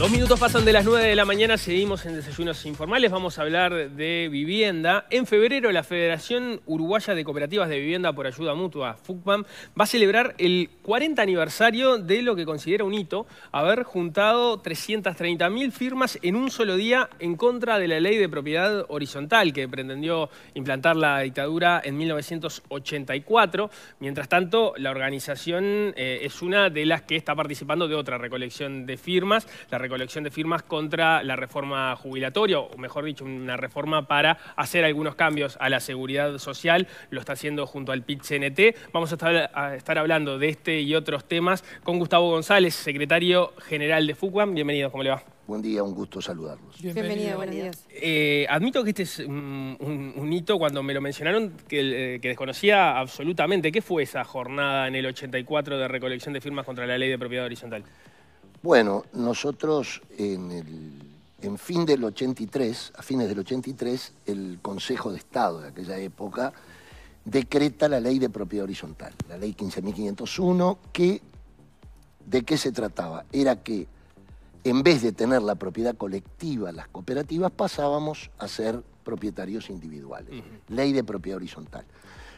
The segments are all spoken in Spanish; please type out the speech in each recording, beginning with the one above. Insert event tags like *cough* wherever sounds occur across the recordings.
Dos minutos pasan de las 9 de la mañana, seguimos en desayunos informales, vamos a hablar de vivienda. En febrero la Federación Uruguaya de Cooperativas de Vivienda por Ayuda Mutua, FUCPAM, va a celebrar el 40 aniversario de lo que considera un hito, haber juntado 330.000 firmas en un solo día en contra de la ley de propiedad horizontal que pretendió implantar la dictadura en 1984. Mientras tanto, la organización eh, es una de las que está participando de otra recolección de firmas, la recolección de firmas contra la reforma jubilatoria, o mejor dicho, una reforma para hacer algunos cambios a la seguridad social. Lo está haciendo junto al PIT-CNT. Vamos a estar hablando de este y otros temas con Gustavo González, secretario general de FUCUAM. Bienvenido, ¿cómo le va? Buen día, un gusto saludarlos. Bienvenido, buenos días. Eh, admito que este es un, hito cuando me lo mencionaron eh, que, desconocía absolutamente. ¿Qué fue esa jornada en el 84 de recolección de firmas contra la ley de propiedad horizontal? Bueno, nosotros en, fin del 83, a fines del 83, el Consejo de Estado de aquella época decreta la ley de propiedad horizontal, la ley 15.501, que de qué se trataba? Era que en vez de tener la propiedad colectiva, las cooperativas, pasábamos a ser propietarios individuales. Ley de propiedad horizontal.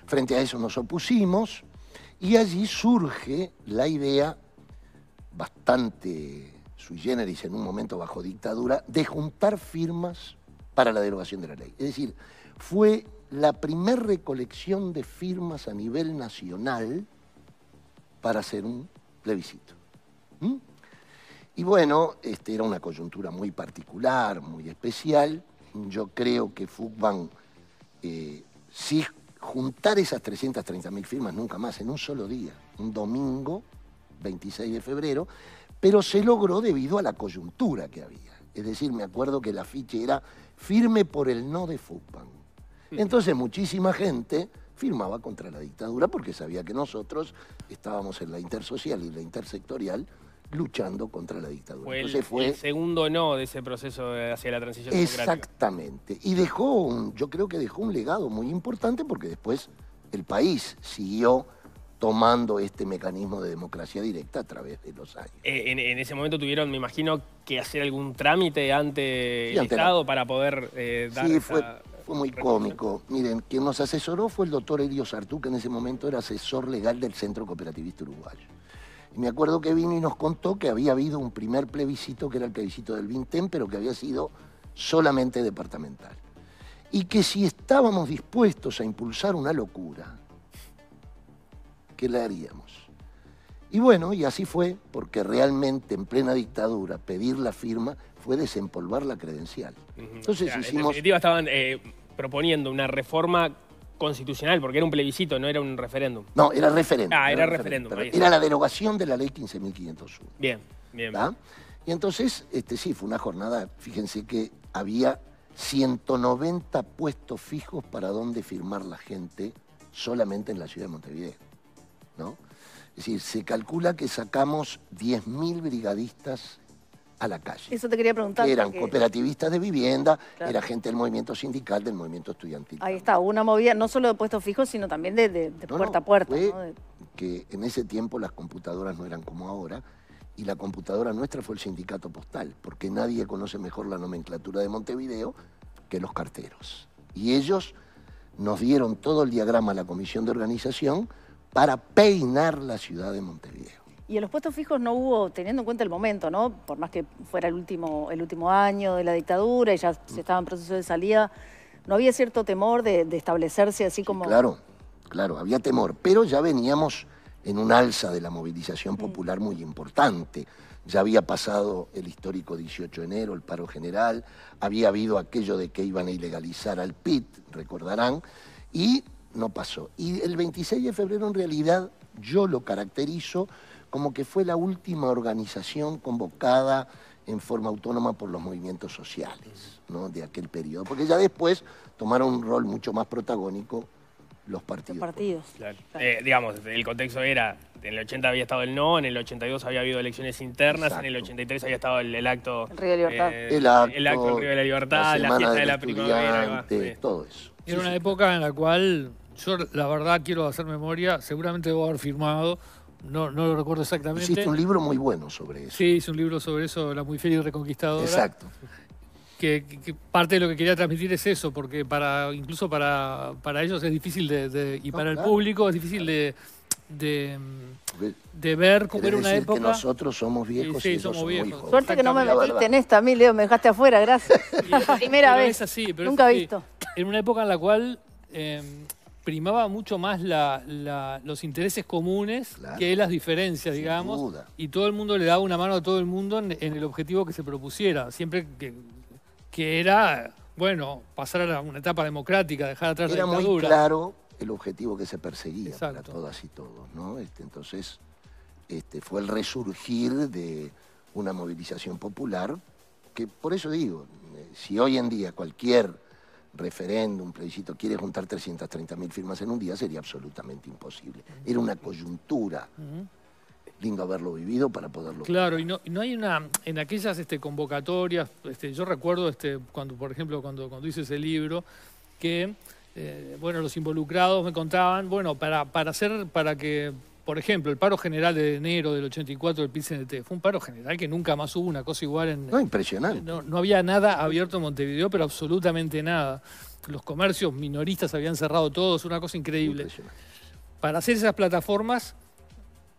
Frente a eso nos opusimos y allí surge la idea bastante sui generis en un momento bajo dictadura, de juntar firmas para la derogación de la ley. Es decir, fue la primera recolección de firmas a nivel nacional para hacer un plebiscito. ¿Mm? Y bueno, este, era una coyuntura muy particular, muy especial. Yo creo que Fugban, eh, si juntar esas 330.000 firmas nunca más, en un solo día, un domingo, 26 de febrero, pero se logró debido a la coyuntura que había. Es decir, me acuerdo que el afiche era firme por el no de FUPAN. Entonces muchísima gente firmaba contra la dictadura porque sabía que nosotros estábamos en la intersocial y la intersectorial luchando contra la dictadura. Fue el, segundo no de ese proceso hacia la transición Exactamente. Y dejó un, yo creo que dejó un legado muy importante porque después el país siguió tomando este mecanismo de democracia directa a través de los años. Eh, en, ese momento tuvieron, me imagino, que hacer algún trámite ante el Estado para poder eh, dar sí, fue, fue muy cómico. Miren, quien nos asesoró fue el doctor Elio Sartú, que en ese momento era asesor legal del Centro Cooperativista Uruguayo. Y me acuerdo que vino y nos contó que había habido un primer plebiscito, que era el plebiscito del Vintem, pero que había sido solamente departamental. Y que si estábamos dispuestos a impulsar una locura, qué le haríamos? Y bueno, y así fue, porque realmente en plena dictadura pedir la firma fue desempolvar la credencial. Entonces hicimos... En definitiva estaban eh, proponiendo una reforma constitucional, porque era un plebiscito, no era un referéndum. No, era referéndum. Ah, era, referéndum. era la derogación de la ley 15.501. Bien, bien. Y entonces, este, sí, fue una jornada, fíjense que había 190 puestos fijos para donde firmar la gente solamente en la ciudad de Montevideo. ¿no? Es decir, se calcula que sacamos 10.000 brigadistas a la calle. Eso te quería preguntar. eran cooperativistas de vivienda, era gente del movimiento sindical, del movimiento estudiantil. Ahí está, una movida no solo de puestos fijos, sino también de, puerta a puerta. Que en ese tiempo las computadoras no eran como ahora, y la computadora nuestra fue el sindicato postal, porque nadie conoce mejor la nomenclatura de Montevideo que los carteros. Y ellos nos dieron todo el diagrama a la comisión de organización para peinar la ciudad de Montevideo. Y en los puestos fijos no hubo, teniendo en cuenta el momento, ¿no? Por más que fuera el último, el último año de la dictadura y ya se estaba en proceso de salida, ¿no había cierto temor de, establecerse así como...? claro, claro, había temor, pero ya veníamos en un alza de la movilización popular muy importante. Ya había pasado el histórico 18 de enero, el paro general, había habido aquello de que iban a ilegalizar al PIT, recordarán, y no pasó. Y el 26 de febrero en realidad yo lo caracterizo como que fue la última organización convocada en forma autónoma por los movimientos sociales ¿no? de aquel periodo, porque ya después tomaron un rol mucho más protagónico los partidos. partidos. Eh, digamos, el contexto era, en el 80 había estado el no, en el 82 había habido elecciones internas, en el 83 había estado el, acto... El Río de Libertad. el, acto, el Río de la Libertad, la, fiesta de la primavera. Todo eso. Era una época en la cual yo, la verdad, quiero hacer memoria. Seguramente debo haber firmado. No, no lo recuerdo exactamente. Hiciste un libro muy bueno sobre eso. Sí, hice un libro sobre eso, La muy feliz reconquistadora. Exacto. Que, parte de lo que quería transmitir es eso, porque para incluso para, para ellos es difícil de, y para el público es difícil de, de, ver cómo era una época. Que nosotros somos viejos sí, y somos viejos. Suerte que no me metiste en esta a mí, Leo, me dejaste afuera, gracias. *laughs* Primera vez. así, Nunca he visto. En una época en la cual em, primaba mucho más los intereses comunes que las diferencias, digamos. Y todo el mundo le daba una mano a todo el mundo en, el objetivo que se propusiera. Siempre que, era, bueno, pasar a una etapa democrática, dejar atrás la dictadura. Muy claro el objetivo que se perseguía para todas y todos, ¿no? Este, entonces, este, fue el resurgir de una movilización popular que, por eso digo, eh, si hoy en día cualquier referéndum, plebiscito, quiere juntar 330.000 firmas en un día, sería absolutamente imposible. Era una coyuntura. Lindo haberlo vivido para poderlo. Claro, y no, no, hay una. En aquellas este, convocatorias, este, yo recuerdo, este, cuando, por ejemplo, cuando, cuando hice ese libro, que eh, bueno, los involucrados me contaban, bueno, para, para hacer, para que por ejemplo, el paro general de enero del 84 del PICNT fue un paro general que nunca más hubo una cosa igual en... No, impresionante. No, había nada abierto en Montevideo, pero absolutamente nada. Los comercios minoristas habían cerrado todos, una cosa increíble. Para hacer esas plataformas,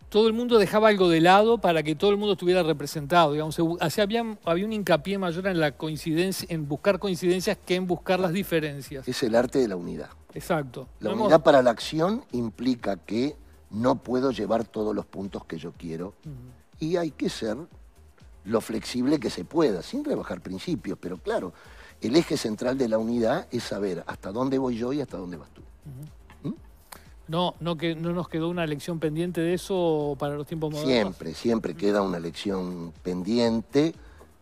todo el mundo dejaba algo de lado para que todo el mundo estuviera representado. Digamos. había, un hincapié mayor en, la coincidencia, en buscar coincidencias que en buscar las diferencias. Es el arte de la unidad. Exacto. La unidad para la acción implica que no puedo llevar todos los puntos que yo quiero y hay que ser lo flexible que se pueda, sin rebajar principios, pero claro, el eje central de la unidad es saber hasta dónde voy yo y hasta dónde vas tú. ¿Mm? No, no, que, no nos quedó una lección pendiente de eso para los tiempos modernos. Siempre, siempre queda una lección pendiente.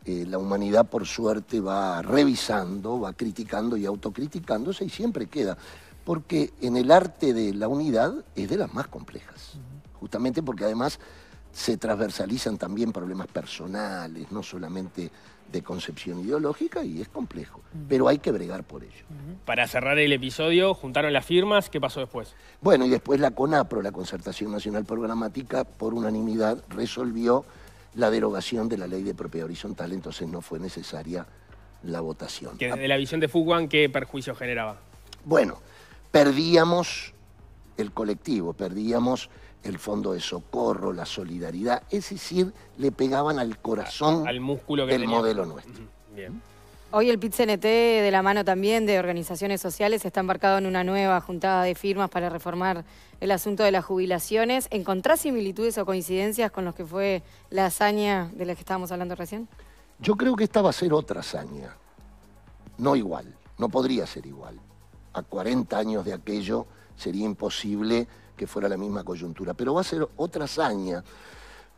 Eh, la humanidad, por suerte, va revisando, va criticando y autocriticándose y siempre queda porque en el arte de la unidad es de las más complejas, justamente porque además se transversalizan también problemas personales, no solamente de concepción ideológica y es complejo, pero hay que bregar por ello. Para cerrar el episodio, juntaron las firmas, ¿qué pasó después? Bueno, y después la CONAPRO, la Concertación Nacional Programática, por unanimidad resolvió la derogación de la ley de propiedad horizontal, entonces no fue necesaria la votación. ¿De la visión de Fuguan, ¿qué perjuicio generaba? Bueno, perdíamos el colectivo, perdíamos el fondo de socorro, la solidaridad, es decir, le pegaban al corazón al músculo del modelo nuestro. Hoy el pit cnt de la mano también de organizaciones sociales, está embarcado en una nueva juntada de firmas para reformar el asunto de las jubilaciones. ¿Encontrás similitudes o coincidencias con los que fue la hazaña de la que estábamos hablando recién? Yo creo que esta va a ser otra hazaña. No igual, no podría ser igual a 40 años de aquello sería imposible que fuera la misma coyuntura. Pero va a ser otra hazaña,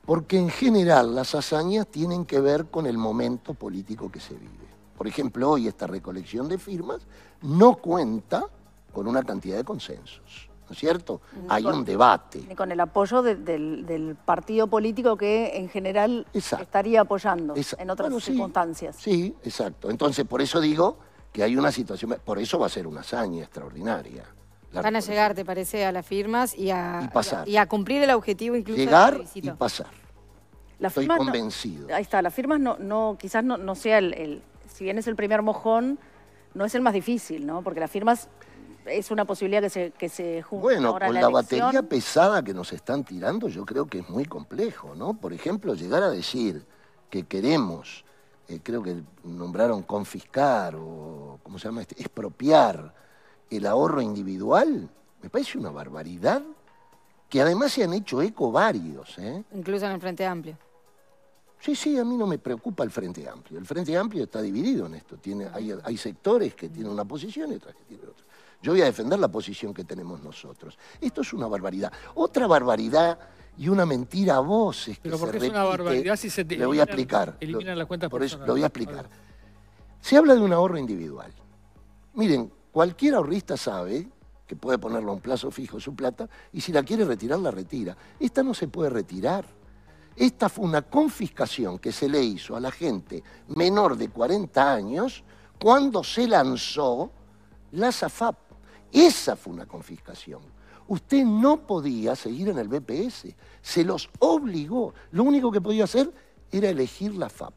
porque en general las hazañas tienen que ver con el momento político que se vive. Por ejemplo, hoy esta recolección de firmas no cuenta con una cantidad de consensos. ¿no es cierto? Hay un debate. con el apoyo del, partido político que en general estaría apoyando en otras circunstancias. sí, exacto. Entonces, por eso digo que hay una situación, por eso va a ser una hazaña extraordinaria. Van a llegar, te parece, a las firmas y a, a cumplir el objetivo incluso. Llegar y pasar. Estoy convencido. ahí está, las firmas no, quizás no, sea el, si bien es el primer mojón, no es el más difícil, ¿no? Porque las firmas es una posibilidad que se, que se Bueno, con la batería pesada que nos están tirando, yo creo que es muy complejo, ¿no? Por ejemplo, llegar a decir que queremos eh, creo que nombraron confiscar o, ¿cómo se llama? Este? Expropiar el ahorro individual, me parece una barbaridad, que además se han hecho eco varios. ¿eh? Incluso en el Frente Amplio. Sí, sí, a mí no me preocupa el Frente Amplio. El Frente Amplio está dividido en esto. Tiene, hay, sectores que tienen una posición y otros que tienen otra. Yo voy a defender la posición que tenemos nosotros. Esto es una barbaridad. Otra barbaridad y una mentira a voces. Pero que porque es una barbaridad si se Le voy a explicar. las cuentas Por eso lo voy a explicar. Se habla de un ahorro individual. Miren, cualquier ahorrista sabe que puede ponerlo a un plazo fijo su plata y si la quiere retirar, la retira. Esta no se puede retirar. Esta fue una confiscación que se le hizo a la gente menor de 40 años cuando se lanzó la SAFAP. Esa fue una confiscación. Usted no podía seguir en el BPS, se los obligó. Lo único que podía hacer era elegir la FAP.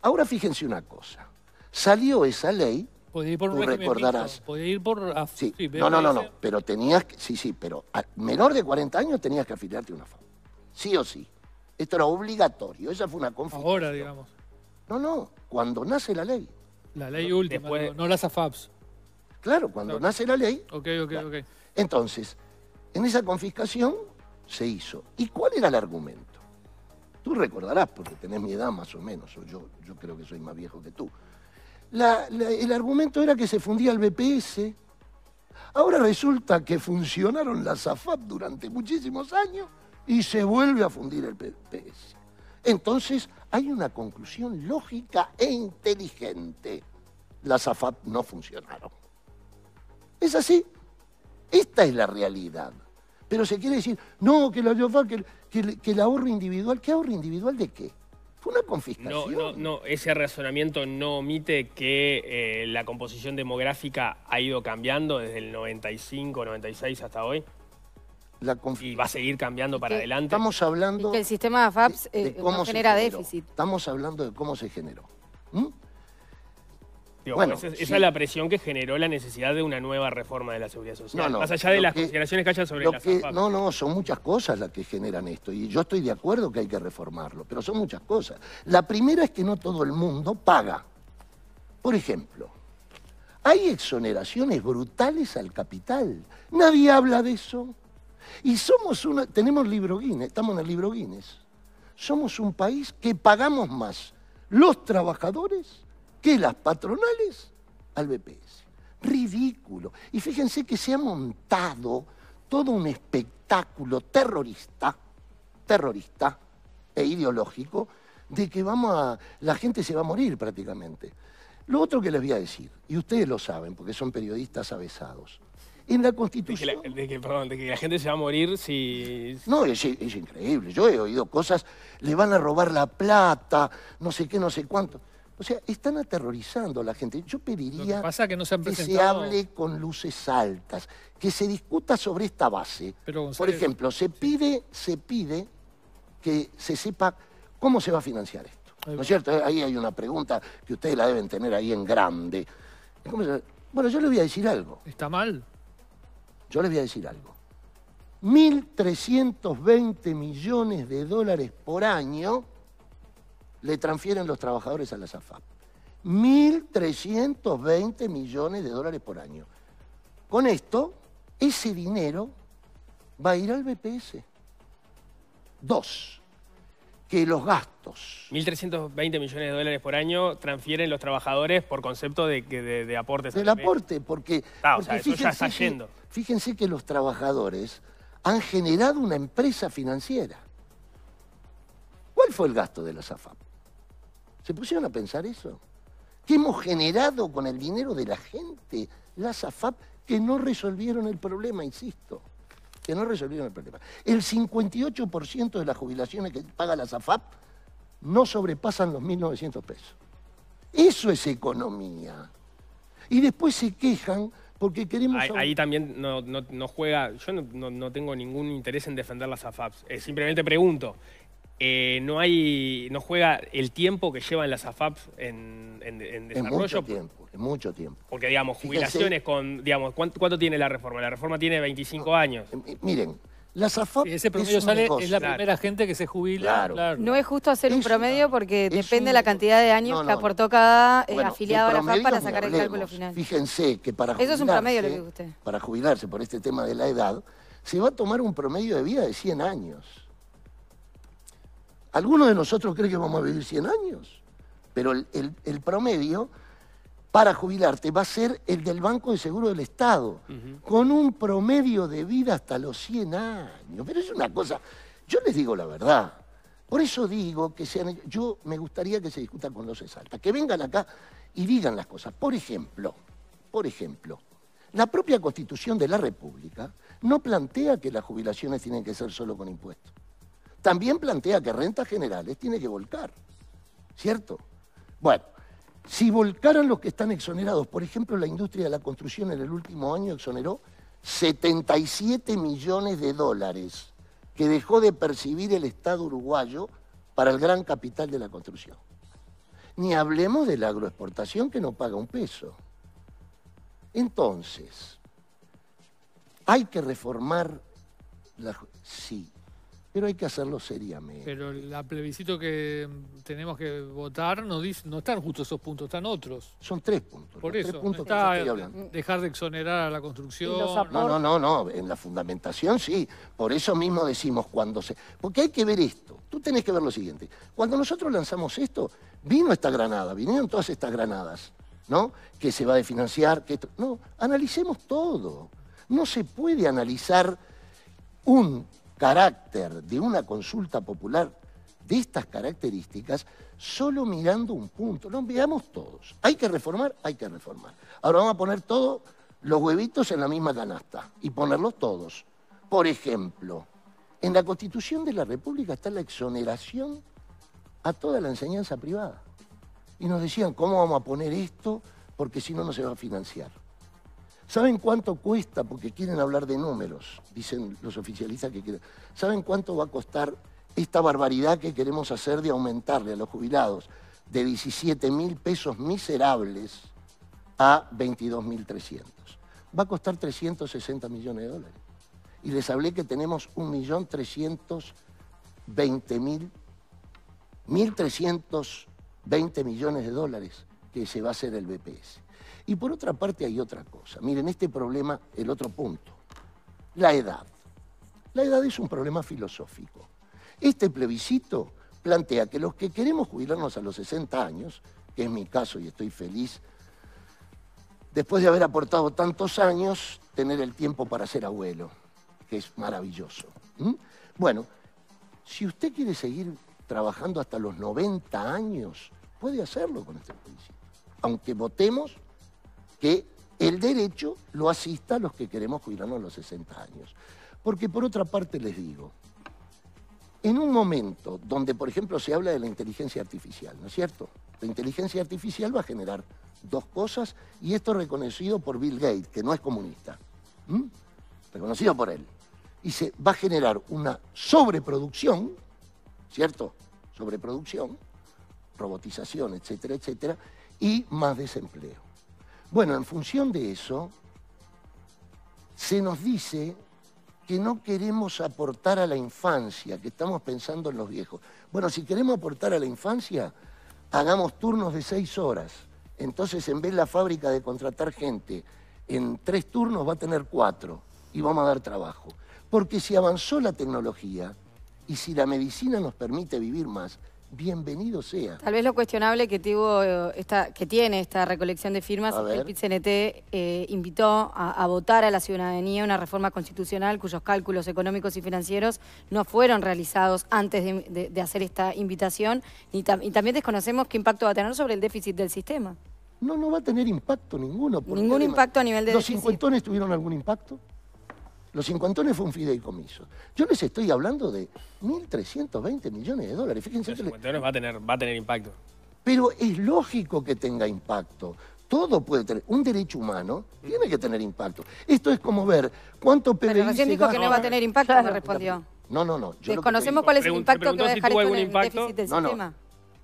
Ahora fíjense una cosa, salió esa ley, ir por tú recordarás. Podía ir por... Sí. no, no, no, no, pero tenías que... Sí, sí, pero a menor de 40 años tenías que afiliarte a una FAP. Sí o sí. Esto era obligatorio, esa fue una confusión. Ahora, digamos. No, no, cuando nace la ley. La ley última, no, las AFAPs. Claro, cuando nace la ley. Ok, ok, ok. Entonces, en esa confiscación se hizo. ¿Y cuál era el argumento? Tú recordarás, porque tenés mi edad más o menos, o yo, yo creo que soy más viejo que tú. el argumento era que se fundía el BPS. Ahora resulta que funcionaron las AFAP durante muchísimos años y se vuelve a fundir el BPS. Entonces hay una conclusión lógica e inteligente. Las AFAP no funcionaron. Es así. Esta es la realidad. Pero se quiere decir, no, que la el ahorro individual, ¿qué ahorro individual de qué? Fue una confiscación. No, ese razonamiento no omite que eh, la composición demográfica ha ido cambiando desde el 95, 96 hasta hoy. y va a seguir cambiando para adelante. Estamos hablando... el sistema de FAPS eh, cómo genera déficit. Estamos hablando de cómo se generó. ¿Mm? bueno, esa, es la presión que generó la necesidad de una nueva reforma de la seguridad social. más allá de las consideraciones que haya sobre la No, no, son muchas cosas las que generan esto. Y yo estoy de acuerdo que hay que reformarlo, pero son muchas cosas. La primera es que no todo el mundo paga. Por ejemplo, hay exoneraciones brutales al capital. Nadie habla de eso. Y somos una. Tenemos libro Guinness, estamos en el libro Guinness. Somos un país que pagamos más los trabajadores que las patronales al BPS. Ridículo. Y fíjense que se ha montado todo un espectáculo terrorista, terrorista e ideológico, de que vamos a, la gente se va a morir prácticamente. Lo otro que les voy a decir, y ustedes lo saben porque son periodistas avesados, en la Constitución... De que la, gente se va a morir si... No, es increíble. Yo he oído cosas, le van a robar la plata, no sé qué, no sé cuánto. O sea, están aterrorizando a la gente. Yo pediría que, se hable con luces altas, que se discuta sobre esta base. Por ejemplo, se pide, se pide que se sepa cómo se va a financiar esto. ¿No es cierto? Ahí hay una pregunta que ustedes la deben tener ahí en grande. Bueno, yo les voy a decir algo. ¿Está mal? Yo les voy a decir algo. 1.320 millones de dólares por año le transfieren los trabajadores a la SAFAP. 1.320 millones de dólares por año. Con esto, ese dinero va a ir al BPS. Dos, que los gastos. 1.320 millones de dólares por año transfieren los trabajadores por concepto de, que de aportes. Del aporte, porque, ah, fíjense, Que, fíjense que los trabajadores han generado una empresa financiera. ¿Cuál fue el gasto de la SAFAP? ¿Se pusieron a pensar eso? ¿Qué hemos generado con el dinero de la gente? Las AFAP que no resolvieron el problema, insisto, que no resolvieron el problema. El 58% de las jubilaciones que paga la AFAP no sobrepasan los 1.900 pesos. Eso es economía. Y después se quejan porque queremos... Ahí, también no, juega, yo no, no, tengo ningún interés en defender las AFAP. Eh, simplemente pregunto, eh, no hay, no juega el tiempo que llevan las AFAP en, desarrollo. mucho tiempo, mucho tiempo. Porque, digamos, jubilaciones con, digamos, ¿cuánto, tiene la reforma? La reforma tiene 25 años. Eh, miren, las AFAP Ese promedio sale, es la primera gente que se jubila. No es justo hacer un promedio porque depende de la cantidad de años que aportó cada eh, afiliado a la AFAP para sacar el cálculo final. Fíjense que para jubilarse, Eso es un promedio Para jubilarse por este tema de la edad, se va a tomar un promedio de vida de 100 años. Algunos de nosotros creen que vamos a vivir 100 años, pero el, promedio para jubilarte va a ser el del Banco de Seguro del Estado, con un promedio de vida hasta los 100 años. Pero es una cosa, yo les digo la verdad, por eso digo que sean, yo me gustaría que se discuta con los exaltas, que vengan acá y digan las cosas. Por ejemplo, por ejemplo, la propia Constitución de la República no plantea que las jubilaciones tienen que ser solo con impuestos también plantea que rentas generales tiene que volcar, ¿cierto? Bueno, si volcaran los que están exonerados, por ejemplo, la industria de la construcción en el último año exoneró 77 millones de dólares que dejó de percibir el Estado uruguayo para el gran capital de la construcción. Ni hablemos de la agroexportación que no paga un peso. Entonces, ¿hay que reformar la... Sí, pero hay que hacerlo seriamente. Pero el plebiscito que tenemos que votar no, están justo esos puntos, están otros. Son tres puntos. Por eso, está dejar de exonerar a la construcción. No, no, no, no, en la fundamentación sí. Por eso mismo decimos cuando se... Porque hay que ver esto. Tú tenés que ver lo siguiente. Cuando nosotros lanzamos esto, vino esta granada, vinieron todas estas granadas, ¿no? Que se va a financiar, que... No, analicemos todo. No se puede analizar un carácter de una consulta popular de estas características solo mirando un punto. No, miramos todos. Hay que reformar, hay que reformar. Ahora vamos a poner todos los huevitos en la misma canasta y ponerlos todos. Por ejemplo, en la Constitución de la República está la exoneración a toda la enseñanza privada. Y nos decían, ¿cómo vamos a poner esto? Porque si no, no se va a financiar. ¿Saben cuánto cuesta? Porque quieren hablar de números, dicen los oficialistas que quieren. ¿Saben cuánto va a costar esta barbaridad que queremos hacer de aumentarle a los jubilados de 17 mil pesos miserables a 22.300? Va a costar 360 millones de dólares. Y les hablé que tenemos 1.320.000, 1.320 millones de dólares que se va a hacer el BPS. Y por otra parte hay otra cosa. Miren, este problema, el otro punto, la edad. La edad es un problema filosófico. Este plebiscito plantea que los que queremos jubilarnos a los 60 años, que es mi caso y estoy feliz, después de haber aportado tantos años, tener el tiempo para ser abuelo, que es maravilloso. ¿Mm? Bueno, si usted quiere seguir trabajando hasta los 90 años, puede hacerlo con este plebiscito. Aunque votemos que el derecho lo asista a los que queremos cuidarnos a los 60 años. Porque por otra parte les digo, en un momento donde, por ejemplo, se habla de la inteligencia artificial, ¿no es cierto? La inteligencia artificial va a generar dos cosas y esto es reconocido por Bill Gates, que no es comunista, reconocido por él. Y se va a generar una sobreproducción, ¿cierto? Sobreproducción, robotización, etcétera, etcétera, y más desempleo. Bueno, en función de eso, se nos dice que no queremos aportar a la infancia, que estamos pensando en los viejos. Bueno, si queremos aportar a la infancia, hagamos turnos de seis horas. Entonces, en vez de la fábrica de contratar gente, en tres turnos va a tener cuatro y vamos a dar trabajo. Porque si avanzó la tecnología y si la medicina nos permite vivir más, bienvenido sea. Tal vez lo cuestionable que, eh, tiene esta recolección de firmas es que el PIT-CNT eh, invitó a, votar a la ciudadanía una reforma constitucional cuyos cálculos económicos y financieros no fueron realizados antes de, hacer esta invitación y, también desconocemos qué impacto va a tener sobre el déficit del sistema. No, no va a tener impacto ninguno. ¿Ningún impacto a nivel de ¿Los cincuentones tuvieron algún impacto? Los cincuentones fue un fideicomiso. Yo les estoy hablando de 1.320 millones de dólares. Fíjense los que va, a tener, va a tener impacto. Pero es lógico que tenga impacto. Todo puede tener. Un derecho humano tiene que tener impacto. Esto es como ver cuánto PBI Pero dijo que no va a tener impacto, Le respondió. No, no, no. Desconocemos cuál es el impacto que va a dejar esto en el déficit del sistema.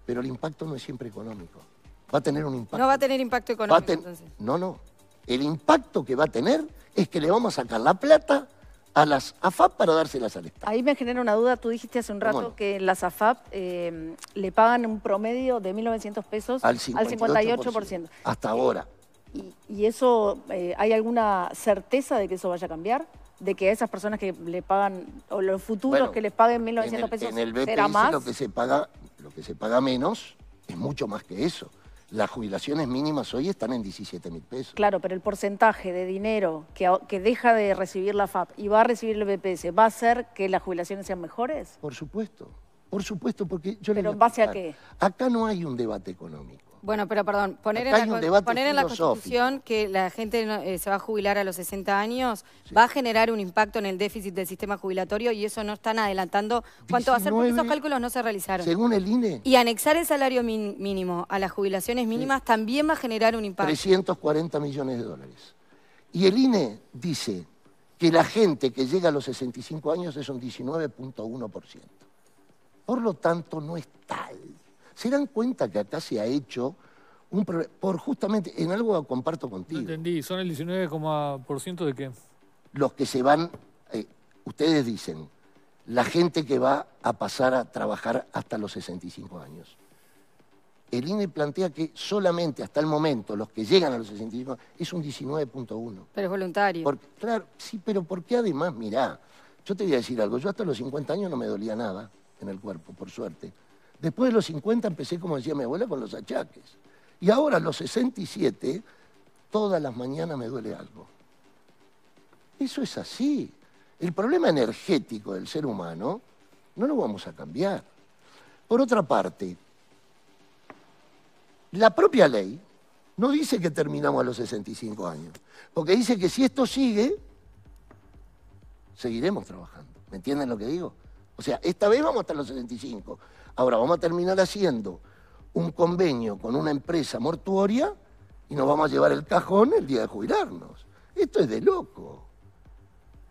Pero el impacto no es siempre económico. Va a tener un impacto. No va a tener impacto económico, entonces. No, no. El impacto que va a tener es que le vamos a sacar la plata a las AFAP para dárselas al Estado. Ahí me genera una duda, tú dijiste hace un rato que las AFAP eh, le pagan un promedio de 1.900 pesos al 58%. Hasta ahora. ¿Y, eso, eh, hay alguna certeza de que eso vaya a cambiar? ¿De que a esas personas que le pagan, o los futuros que les paguen 1.900 pesos, será más? Lo que, se paga, lo que se paga menos es mucho más que eso. Las jubilaciones mínimas hoy están en 17 mil pesos. Claro, pero el porcentaje de dinero que, deja de recibir la FAP y va a recibir el BPS, ¿va a hacer que las jubilaciones sean mejores? Por supuesto, por supuesto, porque yo... le en base a qué? Acá no hay un debate económico. Bueno, pero perdón, poner, en la, Constitución que la gente eh, se va a jubilar a los 60 años va a generar un impacto en el déficit del sistema jubilatorio y eso no están adelantando cuánto va a ser porque esos cálculos no se realizaron. Según el INE. Y anexar el salario mínimo a las jubilaciones mínimas también va a generar un impacto. 340 millones de dólares. Y el INE dice que la gente que llega a los 65 años es un 19.1%. Por lo tanto, no es tal se dan cuenta que acá se ha hecho un por justamente, en algo comparto contigo. No entendí, son el 19,% de qué? Los que se van, eh, ustedes dicen, la gente que va a pasar a trabajar hasta los 65 años. El INE plantea que solamente hasta el momento los que llegan a los 65 es un 19.1. Pero es voluntario. Por claro, sí, pero porque además, mirá, yo te voy a decir algo, yo hasta los 50 años no me dolía nada en el cuerpo, por suerte. Después de los 50 empecé, como decía mi abuela, con los achaques. Y ahora, a los 67, todas las mañanas me duele algo. Eso es así. El problema energético del ser humano no lo vamos a cambiar. Por otra parte, la propia ley no dice que terminamos a los 65 años, porque dice que si esto sigue, seguiremos trabajando. ¿Me entienden lo que digo? O sea, esta vez vamos hasta los 65, Ahora vamos a terminar haciendo un convenio con una empresa mortuoria y nos vamos a llevar el cajón el día de jubilarnos. Esto es de loco,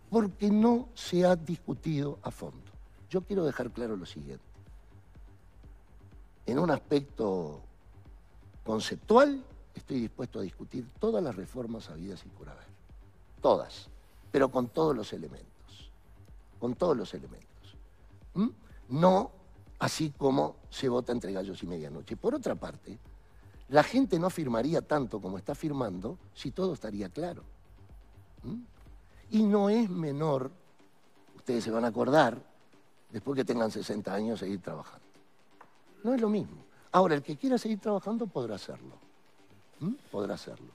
porque no se ha discutido a fondo. Yo quiero dejar claro lo siguiente. En un aspecto conceptual, estoy dispuesto a discutir todas las reformas habidas y por Todas, pero con todos los elementos. Con todos los elementos. ¿Mm? No así como se vota entre gallos y medianoche. Por otra parte, la gente no firmaría tanto como está firmando si todo estaría claro. ¿Mm? Y no es menor, ustedes se van a acordar, después que tengan 60 años, seguir trabajando. No es lo mismo. Ahora, el que quiera seguir trabajando podrá hacerlo. ¿Mm? Podrá hacerlo.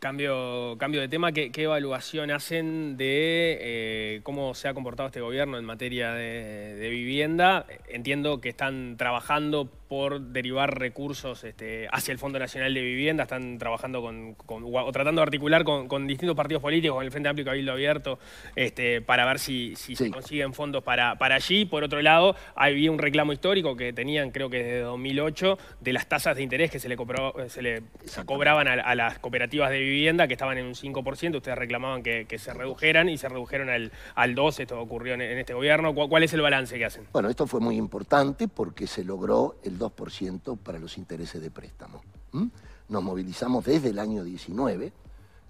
Cambio, cambio de tema, ¿qué, evaluación hacen de eh, cómo se ha comportado este gobierno en materia de, de, vivienda? Entiendo que están trabajando por derivar recursos este, hacia el Fondo Nacional de Vivienda. Están trabajando con, o tratando de articular con, distintos partidos políticos, con el Frente Amplio Cabildo Abierto, este, para ver si, se consiguen fondos para, allí. Por otro lado, había un reclamo histórico que tenían, creo que desde 2008, de las tasas de interés que se le, se le cobraban a, las cooperativas de vivienda, que estaban en un 5%. Ustedes reclamaban que, se redujeran y se redujeron al, al 2%. Esto ocurrió en, este gobierno. ¿Cuál es el balance que hacen? Bueno, esto fue muy importante porque se logró el 2% para los intereses de préstamo. Nos movilizamos desde el año 19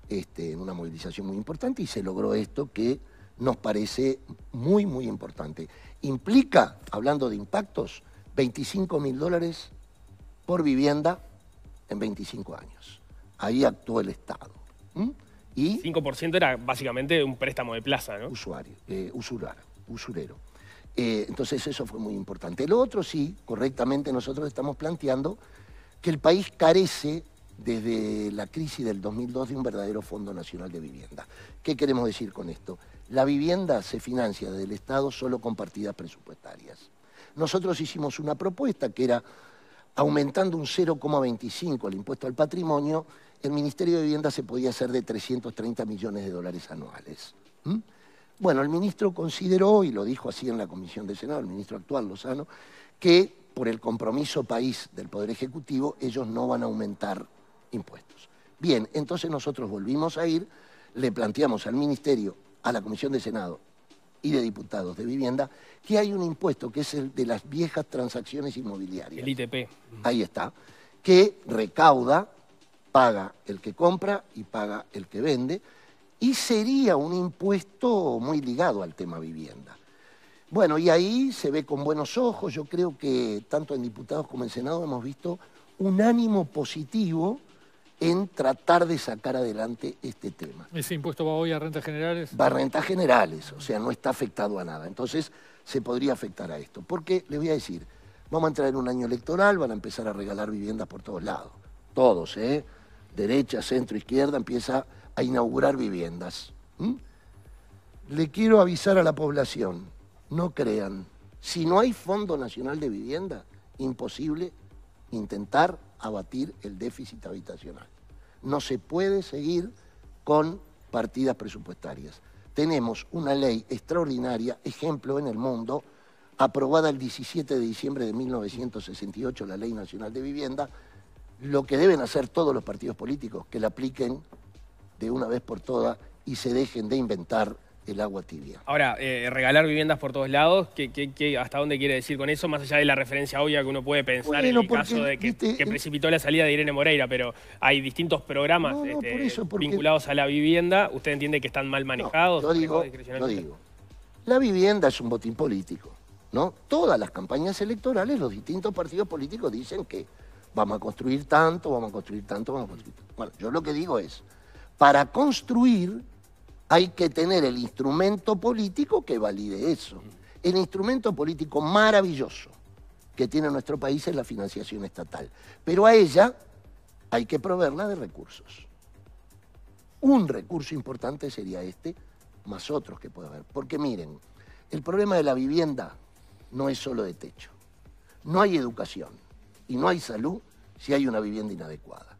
este, en una movilización muy importante y se logró esto que nos parece muy, muy importante. Implica, hablando de impactos, 25 mil dólares por vivienda en 25 años. Ahí actuó el Estado. Y 5% era básicamente un préstamo de plaza, ¿no? Usuario, eh, usurero. Eh, entonces eso fue muy importante. Lo otro sí, correctamente nosotros estamos planteando que el país carece desde la crisis del 2002 de un verdadero Fondo Nacional de Vivienda. ¿Qué queremos decir con esto? La vivienda se financia desde el Estado solo con partidas presupuestarias. Nosotros hicimos una propuesta que era aumentando un 0,25 el impuesto al patrimonio, el Ministerio de Vivienda se podía hacer de 330 millones de dólares anuales. ¿Mm? Bueno, el ministro consideró, y lo dijo así en la Comisión de Senado, el ministro actual Lozano, que por el compromiso país del Poder Ejecutivo ellos no van a aumentar impuestos. Bien, entonces nosotros volvimos a ir, le planteamos al Ministerio, a la Comisión de Senado y de Diputados de Vivienda, que hay un impuesto que es el de las viejas transacciones inmobiliarias. El ITP. Ahí está, que recauda, paga el que compra y paga el que vende y sería un impuesto muy ligado al tema vivienda. Bueno, y ahí se ve con buenos ojos, yo creo que tanto en diputados como en Senado hemos visto un ánimo positivo en tratar de sacar adelante este tema. ¿Ese impuesto va hoy a rentas generales? Va a rentas generales, o sea, no está afectado a nada. Entonces, se podría afectar a esto. Porque, le voy a decir, vamos a entrar en un año electoral, van a empezar a regalar viviendas por todos lados. Todos, ¿eh? Derecha, centro, izquierda, empieza a inaugurar viviendas. Le quiero avisar a la población, no crean, si no hay Fondo Nacional de Vivienda, imposible intentar abatir el déficit habitacional. No se puede seguir con partidas presupuestarias. Tenemos una ley extraordinaria, ejemplo en el mundo, aprobada el 17 de diciembre de 1968, la Ley Nacional de Vivienda, lo que deben hacer todos los partidos políticos, que la apliquen de una vez por todas y se dejen de inventar el agua tibia. Ahora, eh, regalar viviendas por todos lados, ¿qué, hasta dónde quiere decir con eso? Más allá de la referencia obvia que uno puede pensar en el caso de que, precipitó la salida de Irene Moreira, pero hay distintos programas este, vinculados a la vivienda. ¿Usted entiende que están mal manejados? No, digo, digo, la vivienda es un botín político, ¿no? Todas las campañas electorales, los distintos partidos políticos dicen que vamos a construir tanto, vamos a construir tanto, vamos a construir tanto. Bueno, yo lo que digo es para construir hay que tener el instrumento político que valide eso. El instrumento político maravilloso que tiene nuestro país es la financiación estatal. Pero a ella hay que proveerla de recursos. Un recurso importante sería este, más otros que puede haber. Porque miren, el problema de la vivienda no es solo de techo. No hay educación y no hay salud si hay una vivienda inadecuada.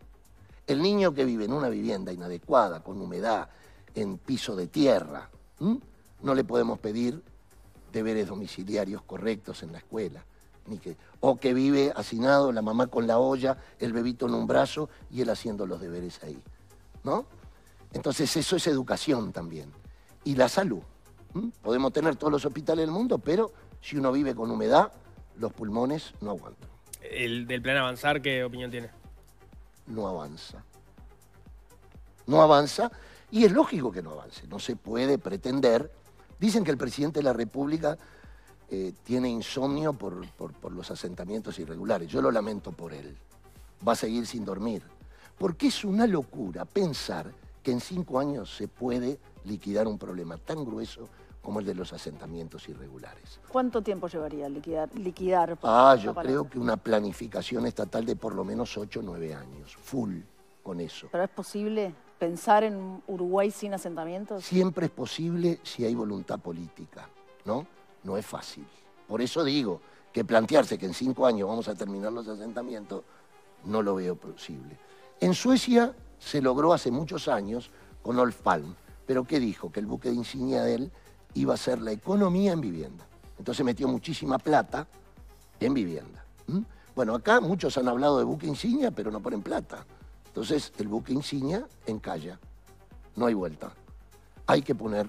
El niño que vive en una vivienda inadecuada, con humedad, en piso de tierra, no le podemos pedir deberes domiciliarios correctos en la escuela. Ni que, o que vive hacinado, la mamá con la olla, el bebito en un brazo y él haciendo los deberes ahí. ¿No? Entonces eso es educación también. Y la salud. Podemos tener todos los hospitales del mundo, pero si uno vive con humedad, los pulmones no aguantan. El del plan avanzar, ¿qué opinión tiene? no avanza. No avanza y es lógico que no avance. No se puede pretender. Dicen que el presidente de la República eh, tiene insomnio por los asentamientos irregulares. Yo lo lamento por él. Va a seguir sin dormir. Porque es una locura pensar que en cinco años se puede liquidar un problema tan grueso como el de los asentamientos irregulares. ¿Cuánto tiempo llevaría liquidar? liquidar ah, yo creo que una planificación estatal de por lo menos 8 o 9 años, full con eso. ¿Pero es posible pensar en Uruguay sin asentamientos? Siempre es posible si hay voluntad política, ¿no? No es fácil. Por eso digo que plantearse que en 5 años vamos a terminar los asentamientos no lo veo posible. En Suecia se logró hace muchos años con Olf Palm, pero ¿qué dijo? Que el buque de insignia de él iba a ser la economía en vivienda. Entonces metió muchísima plata en vivienda. Bueno, acá muchos han hablado de buque insignia, pero no ponen plata. Entonces el buque insignia encalla. No hay vuelta. Hay que poner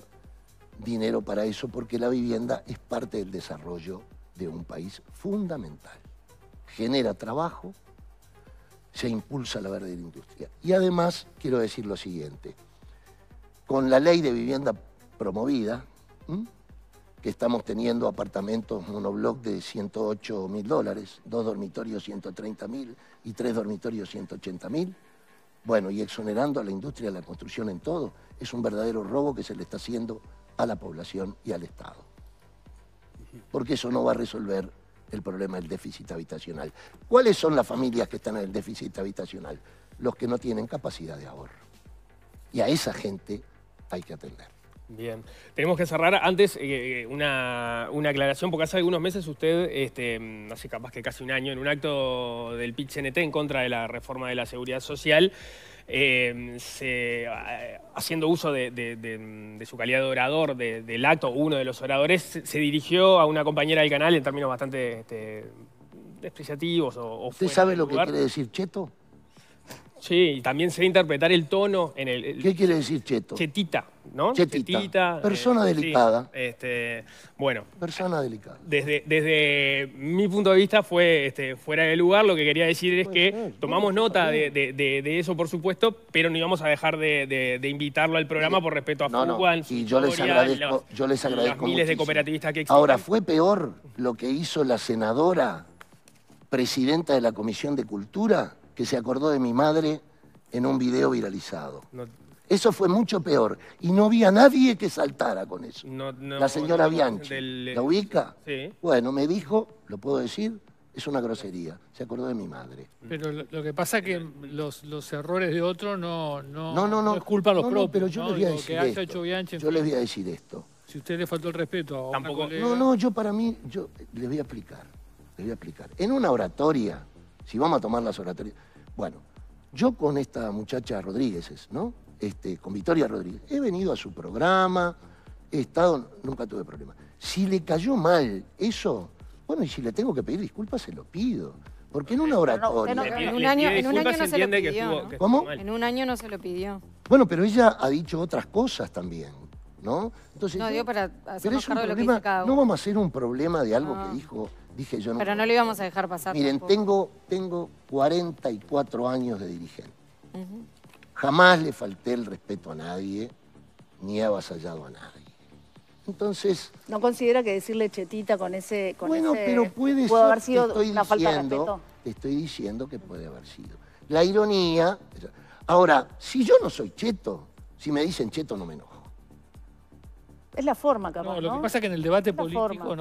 dinero para eso porque la vivienda es parte del desarrollo de un país fundamental. Genera trabajo, se impulsa la verdadera industria. Y además quiero decir lo siguiente, con la ley de vivienda promovida, que estamos teniendo apartamentos monobloc de 108 mil dólares, dos dormitorios 130 mil y tres dormitorios 180 mil. Bueno, y exonerando a la industria de la construcción en todo, es un verdadero robo que se le está haciendo a la población y al Estado. Porque eso no va a resolver el problema del déficit habitacional. ¿Cuáles son las familias que están en el déficit habitacional? Los que no tienen capacidad de ahorro. Y a esa gente hay que atender. Bien, tenemos que cerrar antes eh, eh, una, aclaración, porque hace algunos meses usted, este, mm, hace capaz que casi un año, en un acto del pit -CNT en contra de la reforma de la seguridad social, eh, haciendo uso mm, de, su calidad de orador del acto, uno de los oradores, se, dirigió a una compañera del canal en términos bastante este, despreciativos. O, o ¿Usted sabe lo que quiere decir cheto? Sí, y también sé interpretar el tono en el... el ¿Qué quiere decir cheto? Chetita. ¿no? Chetita. Eh, persona delicada. este, bueno. Persona eh, delicada. Desde, desde mi punto de vista fue este, fuera de lugar. Lo que quería decir es que tomamos nota de, eso, por supuesto, pero no íbamos a dejar de, invitarlo al programa por respeto a no, Y yo les agradezco, yo les agradezco miles de cooperativistas que existen. Ahora, fue peor lo que hizo la senadora presidenta de la Comisión de Cultura, que se acordó de mi madre en un video viralizado. No, eso fue mucho peor. Y no había nadie que saltara con eso. la señora Bianchi. Eh, ¿La ubica? Sí. Bueno, me dijo, lo puedo decir, es una grosería. Se acordó de mi madre. Pero lo, que pasa es que los, errores de otro no, no, no, no, no es culpa a los propios. pero yo les voy a decir esto. yo les voy a decir esto. Si usted le faltó el respeto Tampoco. Colega... No, no, yo para mí, yo eh, les voy a explicar. Les voy a explicar. En una oratoria, si vamos a tomar las oratorias... Bueno, yo con esta muchacha Rodríguez, ¿no? Este, con Victoria Rodríguez. He venido a su programa, he estado, nunca tuve problema. Si le cayó mal eso, bueno, y si le tengo que pedir disculpas, se lo pido. Porque en una oratoria. en un año, en un año no se lo pidió. ¿Cómo? En un año no se lo pidió. Bueno, pero ella ha dicho otras cosas también, ¿no? Entonces, no, digo para hacer cargo de lo que dice No vamos a hacer un problema de algo que dijo, dije yo. Pero no lo íbamos a dejar pasar. Miren, tengo, tengo 44 años de dirigente. Jamás le falté el respeto a nadie, ni he avasallado a nadie. Entonces... ¿No considera que decirle chetita con ese... Con bueno, pero puede ser, haber sido estoy una diciendo, falta estoy diciendo que puede haber sido. La ironía... Ahora, si yo no soy cheto, si me dicen cheto no me enojo. Es la forma, cabrón. Lo que pasa es que en el debate político,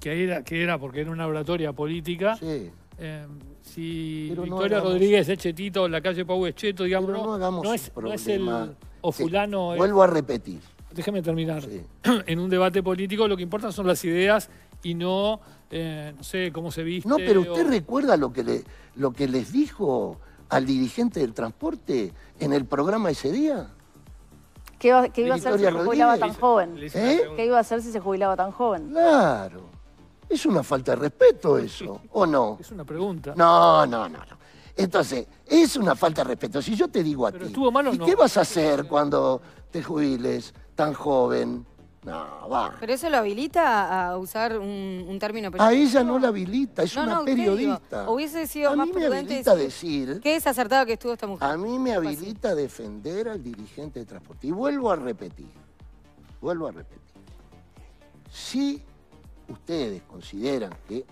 que, era, que era porque era una oratoria política, sí. Eh, si Victoria Rodríguez es chetito la calle Pau es cheto, digamos, no, es, no el o fulano. Eh. Vuelvo a repetir. Déjeme terminar. *clears throat* En un debate político lo que importa son las ideas y no, eh, no sé, cómo se viste. No, pero usted recuerda lo que, le, lo que les dijo al dirigente del transporte en el programa ese día. ¿Qué, iba, a hacer si se jubilaba tan joven? ¿Eh? ¿Qué iba a hacer si se jubilaba tan joven? Claro. Es una falta de respeto eso, ¿o no? *laughs* Es una pregunta. No, no, no. Entonces, es una falta de respeto. Si yo te digo a ti, ¿y qué vas a hacer cuando te jubiles tan joven? No, va. Pero eso lo habilita a usar un, término término A ella no la habilita, es una no, digo? periodista. Hubiese sido a mí me habilita decir, qué acertado que estuvo esta mujer. a mí me habilita defender al dirigente de transporte. Y vuelvo a repetir, vuelvo a repetir. Si ustedes consideran que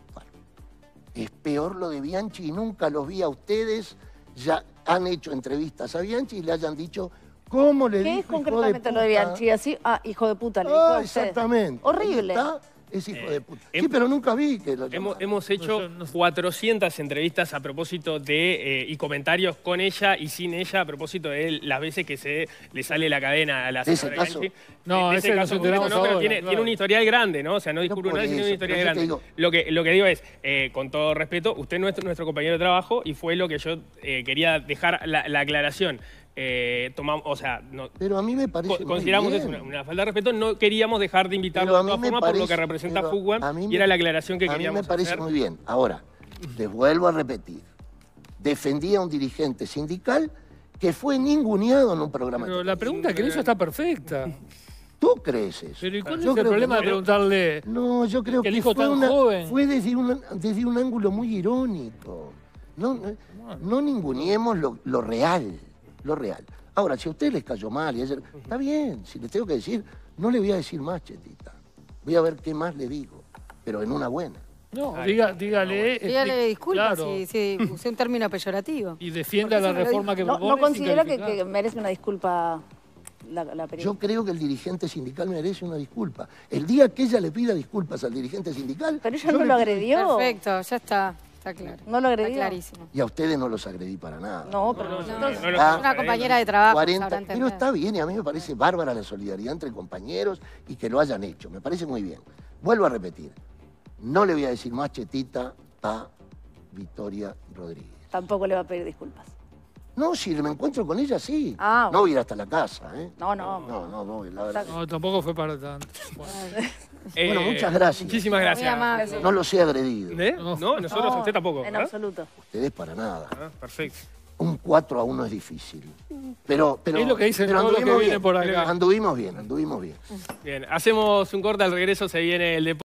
es peor lo de Bianchi y nunca los vi a ustedes, ya han hecho entrevistas a Bianchi y le hayan dicho cómo le ¿Qué dijo, es concretamente lo de Bianchi? Así, ah, hijo de puta, le ah, dijo ah, Exactamente. Horrible. Está es hijo eh, de puta. sí, pero nunca vi que lo hemos, hemos, hecho 400 entrevistas a propósito de, eh, y comentarios con ella y sin ella a propósito de las veces que se le sale la cadena a la señora ese caso? No, en ese, caso no, tiene, tiene, un historial grande, ¿no? O sea, no discurre tiene un historial grande. Lo, que, lo que digo es, eh, con todo respeto, usted es nuestro, compañero de trabajo y fue lo que yo quería dejar la aclaración. Eh, tomamos, o sea, pero a mí me parece consideramos eso una, falta de respeto. No queríamos dejar de invitarlo a la por lo que representa Fuguan y era la aclaración que queríamos. A mí me parece muy bien. Ahora, les vuelvo a repetir: defendía a un dirigente sindical que fue ninguneado en un programa. Pero la pregunta que le hizo está perfecta. ¿Tú crees eso? Pero cuál es el problema de preguntarle? No, yo creo que, el hijo fue, tan joven. fue desde, un ángulo muy irónico. No, no, ninguneemos lo real lo real. Ahora, si a usted les cayó mal y ayer, está bien, si le tengo que decir, no le voy a decir más, Chetita. Voy a ver qué más le digo, pero en una buena. No, dígale... Este, dígale disculpas si, usé un término peyorativo. Y defienda la reforma que propone. No, no considero que, merece una disculpa la, la Yo creo que el dirigente sindical merece una disculpa. El día que ella le pida disculpas al dirigente sindical... Pero ella no lo agredió. Perfecto, ya está. Está claro. No lo agredí. clarísimo. Y a ustedes no los agredí para nada. No, pero nosotros... una compañera de trabajo. pero está bien y a mí me parece bárbara la solidaridad entre compañeros y que lo hayan hecho. Me parece muy bien. Vuelvo a repetir. No le voy a decir más chetita a Victoria Rodríguez. Tampoco le va a pedir disculpas. No, si me encuentro con ella, sí. Ah, no voy a ir hasta la casa, ¿eh? No, no. No, no, no, No, tampoco fue para tanto. *laughs* Eh, bueno, muchas eh, gracias. Muchísimas gracias. No los he agredido. ¿Eh? No, nosotros usted tampoco. En ¿ah? absoluto. Ustedes para nada. Ah, perfecto. Un 4 a 1 es difícil. Pero, pero, es lo que dicen pero Por anduvimos bien, anduvimos bien. Bien, hacemos un corte al regreso, se viene el deporte.